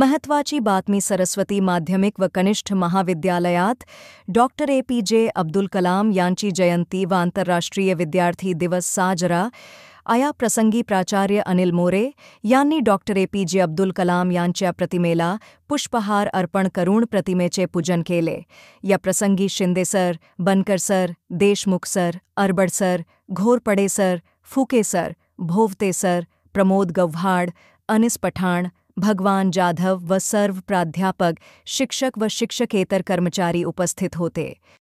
महत्वाची बातमी सरस्वती माध्यमिक व कनिष्ठ महाविद्यालयात doctor A P J Abdul Kalam यांची जयंती व आंतरराष्ट्रीय विद्यार्थी दिवस साजरा आया प्रसंगी प्राचार्य अनिल मोरे यांनी doctor A P J Abdul Kalam यांच्या प्रतिमेला पुष्पहार अर्पण करून प्रतिमेचे पूजन केले या प्रसंगी Shinde sir Bankar sir Deshmukh sir Arbad sir Ghorpade sir Phuke sir Bhovate sir Pramod Gavhad Anis Pathan Bhagwan Jadhav व सर्व प्राध्यापक शिक्षक व शिक्षकेतर कर्मचारी उपस्थित होते